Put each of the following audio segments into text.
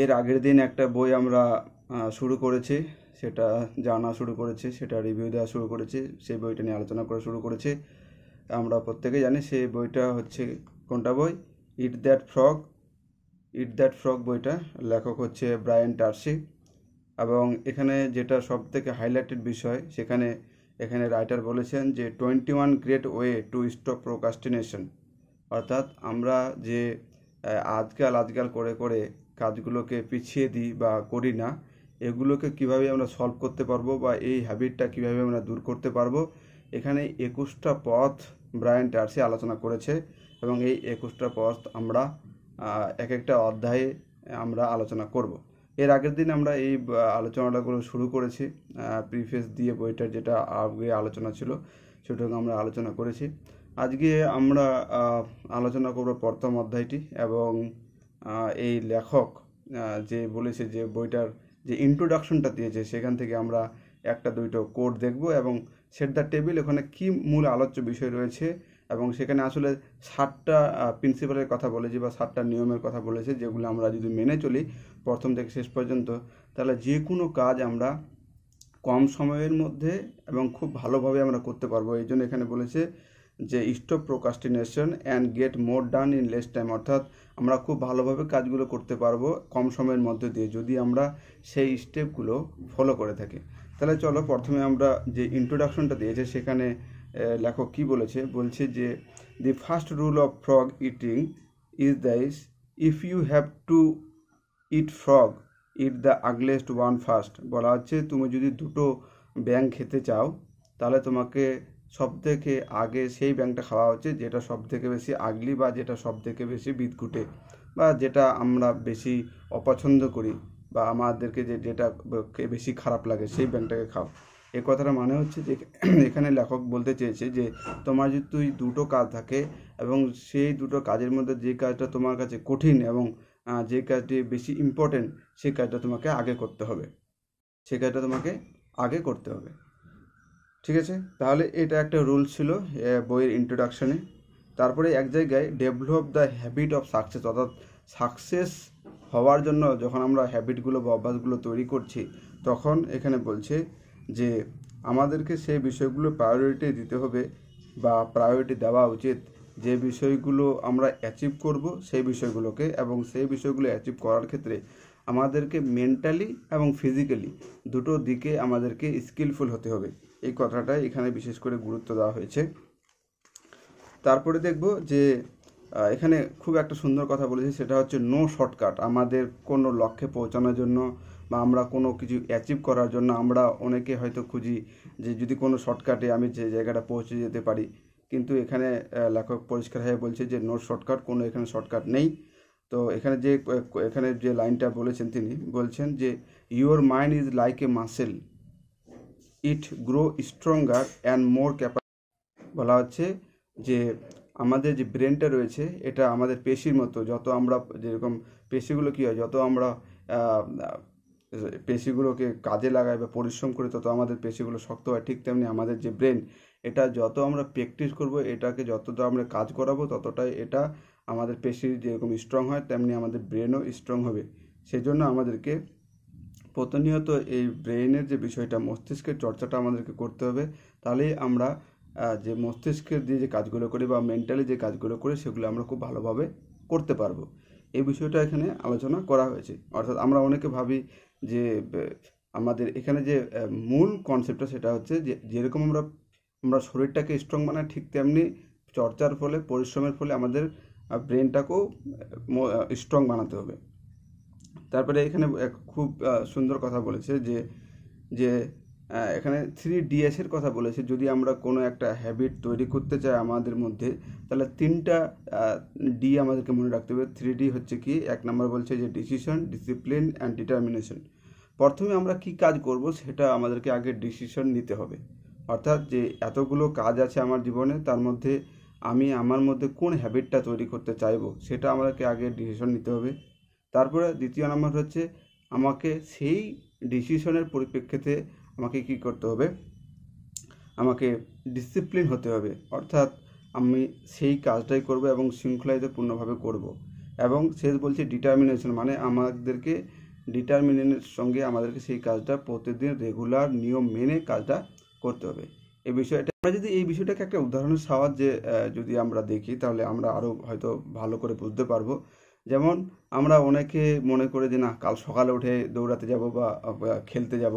এর আগের দিন একটা বই আমরা শুরু করেছি সেটা জানা শুরু করেছি সেটা রিভিউ দেওয়া শুরু করেছি সেই বইটা নিয়ে আলোচনা করা শুরু করেছি আমরা প্রত্যেকে জানি সেই বইটা হচ্ছে কোনটা বই eat that frog eat that frog বইটা লেখক হচ্ছে ব্রায়ান টার্সি এবং এখানে যেটা সব থেকে হাইলাইটেড বিষয় সেখানে এখানে রাইটার বলেছেন যে twenty one great way to stop procrastination অর্থাৎ আমরা যে আজকাল আজকাল করে করে কাজগুলোকে পিছিয়ে দিই বা করি না এগুলোকে কিভাবে আমরা সলভ করতে পারবো বা এই হ্যাবিটটা কিভাবে আমরা দূর করতে পারবো এখানে একুশটা পথ ব্রায়ন টার্সি আলোচনা করেছে এবং এই একুশটা পথ আমরা এক একটা অধ্যায়ে আমরা আলোচনা করব। এর আগের দিন আমরা এই আলোচনাটাগুলো শুরু করেছি প্রিফেস দিয়ে বইটার যেটা আগে আলোচনা ছিল সেটাকে আমরা আলোচনা করেছি আজকে আমরা আলোচনা করব প্রথম অধ্যায়টি এবং এই লেখক যে বলেছে যে বইটার যে ইন্ট্রোডাকশনটা দিয়েছে সেখান থেকে আমরা একটা দুইটো কোড দেখব এবং সেট দ্য টেবিল ওখানে কি মূল আলোচ্য বিষয় রয়েছে এবং সেখানে আসলে সাতটা প্রিন্সিপালের কথা বলেছে বা সাতটা নিয়মের কথা বলেছে যেগুলো আমরা যদি মেনে চলি প্রথম থেকে শেষ পর্যন্ত তাহলে যে কোনো কাজ আমরা কম সময়ের মধ্যে এবং খুব ভালোভাবে আমরা করতে পারবো এই জন্য এখানে বলেছে যে stop procrastination and get more done in less time অর্থাৎ আমরা খুব ভালোভাবে কাজগুলো করতে পারবো কম সময়ের মধ্যে দিয়ে যদি আমরা সেই স্টেপগুলো ফলো করে থাকি তাহলে চলো প্রথমে আমরা যে ইন্ট্রোডাকশনটা দিয়েছে সেখানে লেখক কি বলেছে বলছে যে the first rule of frog eating is this if you have to eat frog eat the ugliest one first বলা হচ্ছে তুমি যদি দুটো ব্যাং খেতে চাও তাহলে তোমাকে সব থেকে আগে সেই ব্যাংকটা খাওয়া হচ্ছে যেটা সব থেকে বেশি আগলি বা যেটা সব থেকে বেশি বিদঘুটে বা যেটা আমরা বেশি অপছন্দ করি বা আমাদেরকে যে যেটা বেশি খারাপ লাগে সেই ব্যাংটাকে খাও এ কথাটা মানে হচ্ছে যে এখানে লেখক বলতে চেয়েছে যে তোমার যদি তুই দুটো কাজ থাকে এবং সেই দুটো কাজের মধ্যে যে কাজটা তোমার কাছে কঠিন এবং যে কাজটি বেশি ইম্পর্টেন্ট সেই কাজটা তোমাকে আগে করতে হবে সেই কাজটা তোমাকে আগে করতে হবে ঠিক আছে তাহলে এটা একটা রুল ছিল বইয়ের ইন্ট্রোডাকশানে তারপরে এক জায়গায় develop the habit of success অর্থাৎ সাকসেস হওয়ার জন্য যখন আমরা হ্যাবিটগুলো বা অভ্যাসগুলো তৈরি করছি তখন এখানে বলছে যে আমাদেরকে সেই বিষয়গুলো প্রায়োরিটি দিতে হবে বা প্রায়োরিটি দেওয়া উচিত যে বিষয়গুলো আমরা অ্যাচিভ করব সেই বিষয়গুলোকে এবং সেই বিষয়গুলো অ্যাচিভ করার ক্ষেত্রে আমাদেরকে মেন্টালি এবং ফিজিক্যালি দুটো দিকে আমাদেরকে স্কিলফুল হতে হবে এই কথাটা এখানে বিশেষ করে গুরুত্ব দেওয়া হয়েছে তারপরে দেখব যে এখানে খুব একটা সুন্দর কথা বলেছে সেটা হচ্ছে নো শর্টকাট আমাদের কোনো লক্ষ্যে পৌঁছানোর জন্য বা আমরা কোনো কিছু অ্যাচিভ করার জন্য আমরা অনেকে হয়তো খুঁজি যে যদি কোনো শর্টকাটে আমি যে জায়গাটা পৌঁছে যেতে পারি কিন্তু এখানে লেখক পরিষ্কার হয়ে বলছে যে নো শর্টকাট কোনো এখানে শর্টকাট নেই তো এখানে যে এখানে যে লাইনটা বলেছেন তিনি বলছেন যে your mind is like a muscle it grow stronger and more ক্যাপা বলা হচ্ছে যে আমাদের যে ব্রেনটা রয়েছে এটা আমাদের পেশির মতো যত আমরা যেরকম পেশিগুলো কী হয় যত আমরা পেশিগুলোকে কাজে লাগাই বা পরিশ্রম করি তত আমাদের পেশিগুলো শক্ত হয় ঠিক তেমনি আমাদের যে ব্রেন এটা যত আমরা প্র্যাকটিস করব এটাকে যতটা আমরা কাজ করাবো ততটাই এটা আমাদের পেশির যেরকম স্ট্রং হয় তেমনি আমাদের ব্রেনও স্ট্রং হবে সেজন্য আমাদেরকে প্রতিনিয়ত এই ব্রেইনের যে বিষয়টা মস্তিষ্কের চর্চাটা আমাদেরকে করতে হবে তাহলেই আমরা যে মস্তিষ্কের দিয়ে যে কাজগুলো করি বা মেন্টালি যে কাজগুলো করি সেগুলো আমরা খুব ভালোভাবে করতে পারবো এই বিষয়টা এখানে আলোচনা করা হয়েছে অর্থাৎ আমরা অনেকে ভাবি যে আমাদের এখানে যে মূল কনসেপ্টটা সেটা হচ্ছে যে যেরকম আমরা আমরা শরীরটাকে স্ট্রং বানাই মানে ঠিক তেমনি চর্চার ফলে পরিশ্রমের ফলে আমাদের ব্রেনটাকেও স্ট্রং বানাতে হবে তারপরে এখানে এক খুব সুন্দর কথা বলেছে যে যে এখানে থ্রি ডিএসের কথা বলেছে যদি আমরা কোনো একটা হ্যাবিট তৈরি করতে চাই আমাদের মধ্যে তাহলে তিনটা ডি আমাদেরকে মনে রাখতে হবে থ্রি ডি হচ্ছে কি এক নম্বর বলছে যে ডিসিশন ডিসিপ্লিন অ্যান্ড ডিটারমিনেশন প্রথমে আমরা কি কাজ করব সেটা আমাদেরকে আগে ডিসিশন নিতে হবে অর্থাৎ যে এতগুলো কাজ আছে আমার জীবনে তার মধ্যে আমি আমার মধ্যে কোন হ্যাবিটটা তৈরি করতে চাইব সেটা আমাদেরকে আগে ডিসিশন নিতে হবে তারপরে দ্বিতীয় নম্বর হচ্ছে আমাকে সেই ডিসিশনের পরিপ্রেক্ষিতে আমাকে কি করতে হবে আমাকে ডিসিপ্লিন হতে হবে অর্থাৎ আমি সেই কাজটাই করব এবং শৃঙ্খলাইতে পূর্ণভাবে করব। এবং শেষ বলছে ডিটারমিনেশন মানে আমাদেরকে ডিটারমিনেশনের সঙ্গে আমাদেরকে সেই কাজটা প্রতিদিন রেগুলার নিয়ম মেনে কাজটা করতে হবে এই বিষয়টা আমরা যদি এই বিষয়টাকে একটা উদাহরণের সাহায্যে যদি আমরা দেখি তাহলে আমরা আরও হয়তো ভালো করে বুঝতে পারবো যেমন আমরা অনেকে মনে করে যে না কাল সকালে উঠে দৌড়াতে যাব বা খেলতে যাব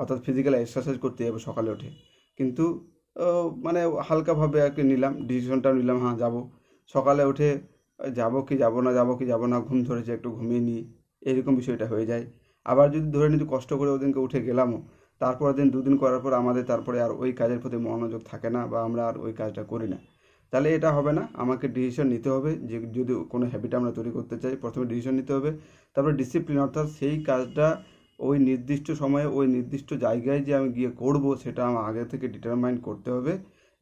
অর্থাৎ ফিজিক্যাল এক্সারসাইজ করতে যাবো সকালে উঠে কিন্তু মানে হালকাভাবে আর কি নিলাম ডিসিশনটা নিলাম হ্যাঁ যাব সকালে উঠে যাব কি যাব না যাব কি যাব না ঘুম ধরেছে একটু ঘুমিয়ে নিই এরকম বিষয়টা হয়ে যায় আবার যদি ধরে নিতে কষ্ট করে ওদিনকে উঠে গেলামও তারপরের দিন দুদিন করার পর আমাদের তারপরে আর ওই কাজের প্রতি মনোযোগ থাকে না বা আমরা আর ওই কাজটা করি না তাহলে এটা হবে না আমাকে ডিসিশন নিতে হবে যে যদি কোনো হ্যাবিট আমরা তৈরি করতে চাই প্রথমে ডিসিশন নিতে হবে তারপরে ডিসিপ্লিন অর্থাৎ সেই কাজটা ওই নির্দিষ্ট সময়ে ওই নির্দিষ্ট জায়গায় যে আমি গিয়ে করব সেটা আমার আগে থেকে ডিটারমাইন করতে হবে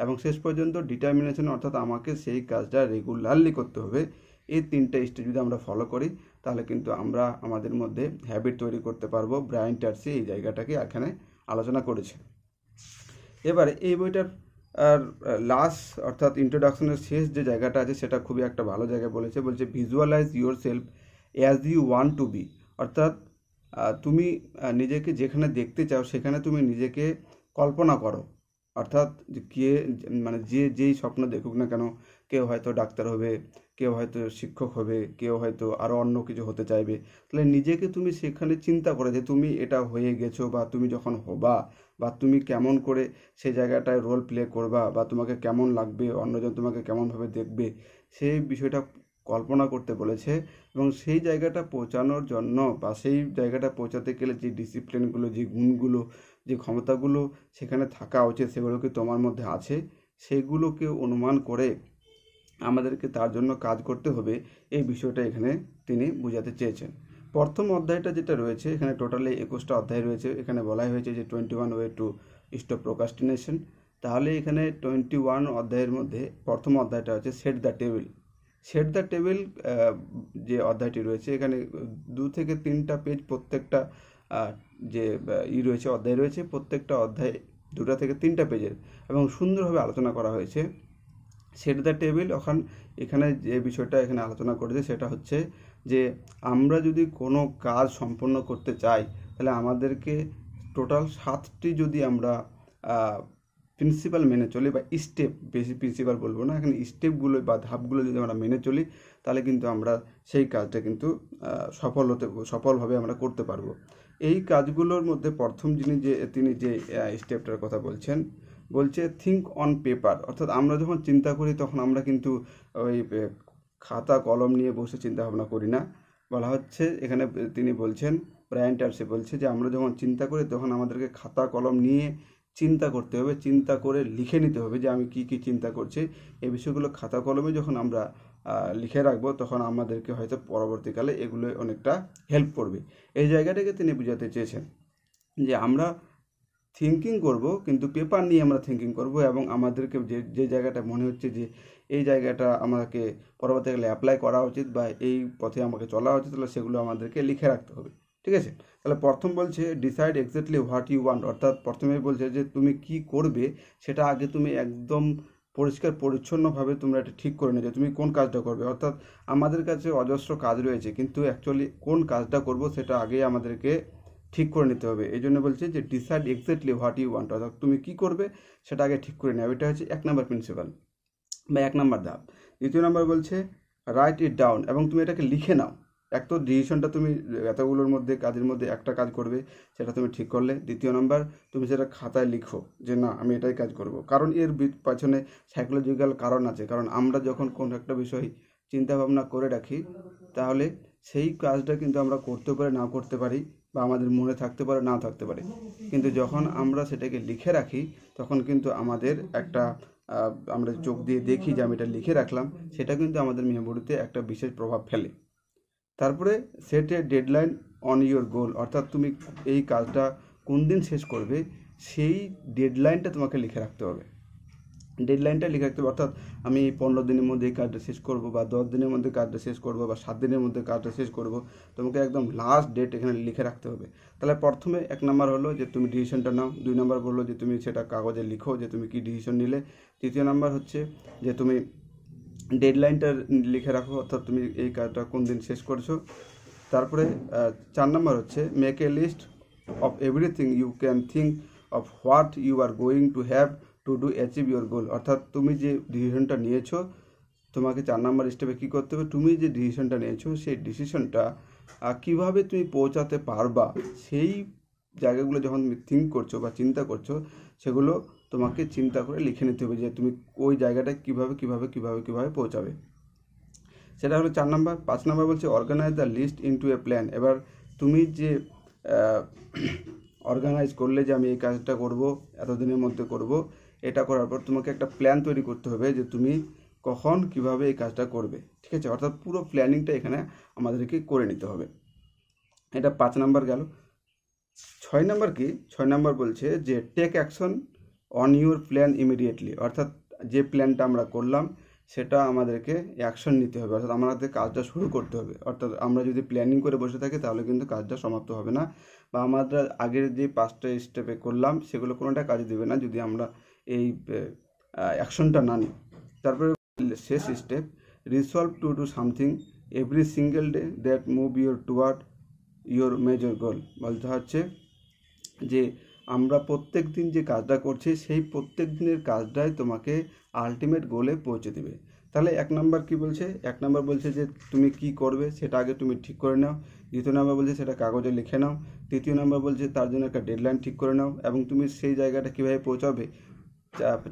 এবং শেষ পর্যন্ত ডিটারমিনেশন অর্থাৎ আমাকে সেই কাজটা রেগুলারলি করতে হবে এই তিনটা স্টেজ যদি আমরা ফলো করি তাহলে কিন্তু আমরা আমাদের মধ্যে হ্যাবিট তৈরি করতে পারবো ব্রাইন টার্সি এই জায়গাটাকে এখানে আলোচনা করেছে এবার এই বইটার আর লাস্ট অর্থাৎ ইন্ট্রোডাকশনের শেষ যে জায়গাটা আছে সেটা খুবই একটা ভালো জায়গা বলেছে বলছে visualise yourself as you want to be অর্থাৎ তুমি নিজেকে যেখানে দেখতে চাও সেখানে তুমি নিজেকে কল্পনা করো অর্থাৎ কে মানে যে যেই স্বপ্ন দেখুক না কেন কেউ হয়তো ডাক্তার হবে কেউ হয়তো শিক্ষক হবে কেউ হয়তো আরও অন্য কিছু হতে চাইবে তাহলে নিজেকে তুমি সেখানে চিন্তা করে যে তুমি এটা হয়ে গেছো বা তুমি যখন হবা বা তুমি কেমন করে সেই জায়গাটায় রোল প্লে করবা বা তোমাকে কেমন লাগবে অন্যজন তোমাকে কেমনভাবে দেখবে সেই বিষয়টা কল্পনা করতে বলেছে এবং সেই জায়গাটা পৌঁছানোর জন্য বা সেই জায়গাটা পৌঁছাতে গেলে যে ডিসিপ্লিনগুলো যে গুণগুলো যে ক্ষমতাগুলো সেখানে থাকা উচিত সেগুলো কি তোমার মধ্যে আছে সেগুলোকে অনুমান করে আমাদেরকে তার জন্য কাজ করতে হবে এই বিষয়টা এখানে তিনি বোঝাতে চেয়েছেন প্রথম অধ্যায়টা যেটা রয়েছে এখানে টোটালি একুশটা অধ্যায় রয়েছে এখানে বলাই হয়েছে যে twenty one way to stop procrastination তাহলে এখানে টোয়েন্টি ওয়ান অধ্যায়ের মধ্যে প্রথম অধ্যায়টা হচ্ছে set the table set the table যে অধ্যায়টি রয়েছে এখানে দু থেকে তিনটা পেজ প্রত্যেকটা যে ই রয়েছে অধ্যায় রয়েছে প্রত্যেকটা অধ্যায় দুটা থেকে তিনটা পেজের এবং সুন্দরভাবে আলোচনা করা হয়েছে সেট দ্য টেবিল ওখান এখানে যে বিষয়টা এখানে আলোচনা করেছে সেটা হচ্ছে যে আমরা যদি কোনো কাজ সম্পন্ন করতে চাই তাহলে আমাদেরকে টোটাল সাতটি যদি আমরা প্রিন্সিপাল মেনে চলি বা স্টেপ বেশি প্রিন্সিপাল বলবো না এখানে স্টেপগুলো বা ধাপগুলো যদি আমরা মেনে চলি তাহলে কিন্তু আমরা সেই কাজটা কিন্তু সফল হতে সফলভাবে আমরা করতে পারবো এই কাজগুলোর মধ্যে প্রথম যিনি যে তিনি যে স্টেপটার কথা বলছেন বলছে থিঙ্ক অন পেপার অর্থাৎ আমরা যখন চিন্তা করি তখন আমরা কিন্তু ওই খাতা কলম নিয়ে বসে চিন্তা ভাবনা করি না বলা হচ্ছে এখানে তিনি বলছেন প্রায়ন টার্সে বলছে যে আমরা যখন চিন্তা করি তখন আমাদেরকে খাতা কলম নিয়ে চিন্তা করতে হবে চিন্তা করে লিখে নিতে হবে যে আমি কি কি চিন্তা করছি এই বিষয়গুলো খাতা কলমে যখন আমরা লিখে রাখবো তখন আমাদেরকে হয়তো পরবর্তীকালে এগুলো অনেকটা হেল্প করবে এই জায়গাটাকে তিনি বোঝাতে চেয়েছেন যে আমরা থিঙ্কিং করব কিন্তু পেপার নিয়ে আমরা থিঙ্কিং করব এবং আমাদেরকে যে যে জায়গাটা মনে হচ্ছে যে এই জায়গাটা আমাকে পরবর্তীকালে অ্যাপ্লাই করা উচিত বা এই পথে আমাকে চলা উচিত তাহলে সেগুলো আমাদেরকে লিখে রাখতে হবে ঠিক আছে তাহলে প্রথম বলছে decide exactly what you want অর্থাৎ প্রথমে বলছে যে তুমি কি করবে সেটা আগে তুমি একদম পরিষ্কার পরিচ্ছন্নভাবে তোমরা এটা ঠিক করে নিয়ে তুমি কোন কাজটা করবে অর্থাৎ আমাদের কাছে অজস্র কাজ রয়েছে কিন্তু অ্যাকচুয়ালি কোন কাজটা করব সেটা আগেই আমাদেরকে ঠিক করে নিতে হবে এই জন্য বলছে যে decide exactly what you want অর্থাৎ তুমি কী করবে সেটা আগে ঠিক করে নেবে এটা হচ্ছে এক নম্বর প্রিন্সিপাল বা এক নম্বর ধাপ দ্বিতীয় নম্বর বলছে রাইট ইট ডাউন এবং তুমি এটাকে লিখে নাও এক তো ডিসিশনটা তুমি এতগুলোর মধ্যে কাজের মধ্যে একটা কাজ করবে সেটা তুমি ঠিক করলে দ্বিতীয় নাম্বার তুমি সেটা খাতায় লিখো যে না আমি এটাই কাজ করব কারণ এর পেছনে সাইকোলজিক্যাল কারণ আছে কারণ আমরা যখন কোনো একটা বিষয় চিন্তাভাবনা করে রাখি তাহলে সেই কাজটা কিন্তু আমরা করতে পারি না করতে পারি বা আমাদের মনে থাকতে পারে না থাকতে পারে কিন্তু যখন আমরা সেটাকে লিখে রাখি তখন কিন্তু আমাদের একটা আমরা চোখ দিয়ে দেখি যে আমি এটা লিখে রাখলাম সেটা কিন্তু আমাদের মেমোরিতে একটা বিশেষ প্রভাব ফেলে তারপরে সেটে ডেডলাইন অন ইওর গোল অর্থাৎ তুমি এই কাজটা কোন দিন শেষ করবে সেই ডেডলাইনটা তোমাকে লিখে রাখতে হবে ডেডলাইনটা লিখে রাখতে হবে অর্থাৎ আমি পনেরো দিনের মধ্যে এই কাজটা শেষ করব বা দশ দিনের মধ্যে কাজটা শেষ করব বা সাত দিনের মধ্যে কাজটা শেষ করব তোমাকে একদম লাস্ট ডেট এখানে লিখে রাখতে হবে তাহলে প্রথমে এক নম্বর হলো যে তুমি ডিসিশনটা নাও দুই নম্বর বললো যে তুমি সেটা কাগজে লিখো যে তুমি কী ডিসিশন নিলে তৃতীয় নম্বর হচ্ছে যে তুমি ডেডলাইনটা লিখে রাখো অর্থাৎ তুমি এই কাজটা কোন দিন শেষ করছো তারপরে চার নম্বর হচ্ছে make a list of everything you can think of what you are going to have to do achieve your goal অর্থাৎ তুমি যে ডিসিশনটা নিয়েছো তোমাকে চার নাম্বার স্টেপে কী করতে হবে তুমি যে ডিসিশনটা নিয়েছো সেই ডিসিশনটা কীভাবে তুমি পৌঁছাতে পারবা সেই জায়গাগুলো যখন তুমি থিঙ্ক করছো বা চিন্তা করছো সেগুলো তোমাকে চিন্তা করে লিখে নিতে হবে যে তুমি ওই জায়গাটা কীভাবে কীভাবে কীভাবে কীভাবে পৌঁছাবে সেটা হলো চার নাম্বার পাঁচ নাম্বার বলছে organise the list into a plan এবার তুমি যে অর্গানাইজ করলে যে আমি এই কাজটা করবো এতদিনের মধ্যে করবো এটা করার পর তোমাকে একটা প্ল্যান তৈরি করতে হবে যে তুমি কখন কিভাবে এই কাজটা করবে ঠিক আছে অর্থাৎ পুরো প্ল্যানিংটা এখানে আমাদেরকে করে নিতে হবে এটা পাঁচ নাম্বার গেল ছয় নাম্বার কি ছয় নাম্বার বলছে যে take action on your plan immediately অর্থাৎ যে প্ল্যানটা আমরা করলাম সেটা আমাদেরকে অ্যাকশন নিতে হবে অর্থাৎ আমাদের কাজটা শুরু করতে হবে অর্থাৎ আমরা যদি প্ল্যানিং করে বসে থাকি তাহলে কিন্তু কাজটা সমাপ্ত হবে না বা আমরা আগের যে পাঁচটা স্টেপে করলাম সেগুলো কোনোটা কাজে দেবে না যদি আমরা এই অ্যাকশনটা না নিই তারপরে শেষ step resolve to do something every single day that move your toward your major goal বলতে হচ্ছে যে আমরা প্রত্যেক দিন যে কাজটা করছি সেই প্রত্যেক দিনের কাজটাই তোমাকে আলটিমেট গোলে পৌঁছে দেবে তাহলে এক নম্বর কি বলছে এক নম্বর বলছে যে তুমি কি করবে সেটা আগে তুমি ঠিক করে নাও দ্বিতীয় নম্বর বলছে সেটা কাগজে লিখে নাও তৃতীয় নম্বর বলছে তার জন্য একটা ডেডলাইন ঠিক করে নাও এবং তুমি সেই জায়গাটা কীভাবে পৌঁছাবে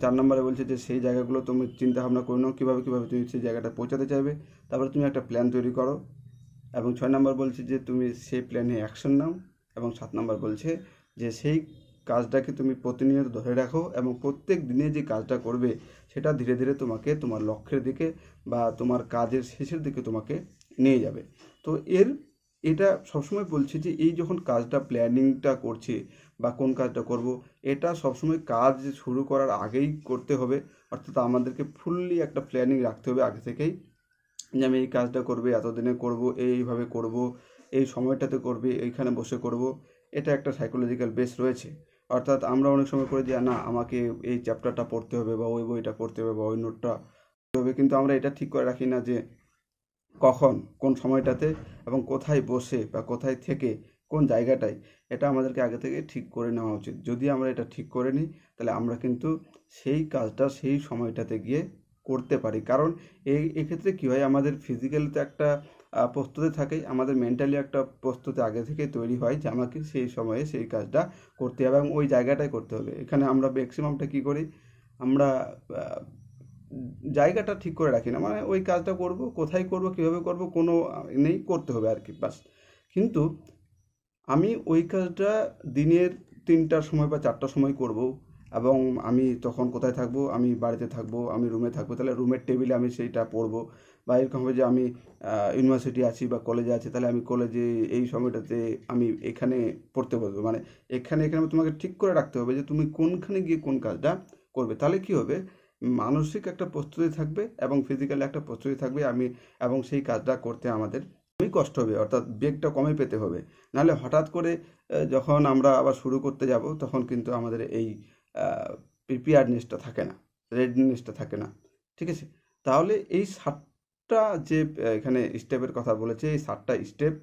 চার নম্বরে বলছে যে সেই জায়গাগুলো তুমি চিন্তা ভাবনা করে নাও কীভাবে কীভাবে তুমি সেই জায়গাটা পৌঁছাতে চাইবে তারপরে তুমি একটা প্ল্যান তৈরি করো এবং ছয় নম্বর বলছে যে তুমি সেই প্ল্যানে অ্যাকশন নাও এবং সাত নম্বর বলছে যে সেই কাজটাকে তুমি প্রতিনিয়ত ধরে রাখো এবং প্রত্যেক দিনে যে কাজটা করবে সেটা ধীরে ধীরে তোমাকে তোমার লক্ষ্যের দিকে বা তোমার কাজের শেষের দিকে তোমাকে নিয়ে যাবে তো এর এটা সবসময় বলছি যে এই যখন কাজটা প্ল্যানিংটা করছে বা কোন কাজটা করব এটা সবসময় কাজ শুরু করার আগেই করতে হবে অর্থাৎ আমাদেরকে ফুললি একটা প্ল্যানিং রাখতে হবে আগে থেকেই যে আমি এই কাজটা করবো এতদিনে করব এইভাবে করব এই সময়টাতে করবে এইখানে বসে করব এটা একটা সাইকোলজিক্যাল বেস রয়েছে অর্থাৎ আমরা অনেক সময় করে যে না আমাকে এই চ্যাপ্টারটা পড়তে হবে বা ওই বইটা পড়তে হবে বা ওই নোটটা হবে কিন্তু আমরা এটা ঠিক করে রাখি না যে কখন কোন সময়টাতে এবং কোথায় বসে বা কোথায় থেকে কোন জায়গাটায় এটা আমাদেরকে আগে থেকে ঠিক করে নেওয়া উচিত যদি আমরা এটা ঠিক করে নিই তাহলে আমরা কিন্তু সেই কাজটা সেই সময়টাতে গিয়ে করতে পারি কারণ এই এক্ষেত্রে কী হয় আমাদের ফিজিক্যালি তো একটা প্রস্তুতি থাকে আমাদের মেন্টালি একটা প্রস্তুতি আগে থেকে তৈরি হয় যে আমাকে সেই সময়ে সেই কাজটা করতে হবে এবং ওই জায়গাটাই করতে হবে এখানে আমরা ম্যাক্সিমামটা কী করি আমরা জায়গাটা ঠিক করে রাখি না মানে ওই কাজটা করব কোথায় করব কিভাবে করব কোনো নেই করতে হবে আর কি বাস কিন্তু আমি ওই কাজটা দিনের তিনটার সময় বা চারটার সময় করব এবং আমি তখন কোথায় থাকব আমি বাড়িতে থাকব আমি রুমে থাকবো তাহলে রুমের টেবিলে আমি সেইটা পড়ব বা এরকম হবে যে আমি ইউনিভার্সিটি আছি বা কলেজে আছি তাহলে আমি কলেজে এই সময়টাতে আমি এখানে পড়তে বসবো মানে এখানে এখানে তোমাকে ঠিক করে রাখতে হবে যে তুমি কোনখানে গিয়ে কোন কাজটা করবে তাহলে কি হবে মানসিক একটা প্রস্তুতি থাকবে এবং ফিজিক্যালি একটা প্রস্তুতি থাকবে আমি এবং সেই কাজটা করতে আমাদের খুবই কষ্ট হবে অর্থাৎ বেগটা কমে পেতে হবে নাহলে হঠাৎ করে যখন আমরা আবার শুরু করতে যাব তখন কিন্তু আমাদের এই প্রিপেয়ারনেসটা থাকে না রেডিনেসটা থাকে না ঠিক আছে তাহলে এই সাতটা যে এখানে স্টেপের কথা বলেছে এই সাতটা স্টেপ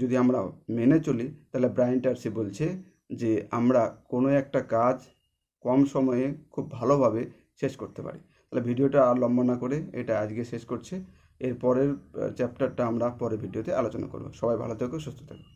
যদি আমরা মেনে চলি তাহলে ব্রাইন টার্সি বলছে যে আমরা কোনো একটা কাজ কম সময়ে খুব ভালোভাবে শেষ করতে পারি তাহলে ভিডিওটা আর লম্বা না করে এটা আজকে শেষ করছে এর পরের চ্যাপ্টারটা আমরা পরের ভিডিওতে আলোচনা করব সবাই ভালো থেকো সুস্থ থাকো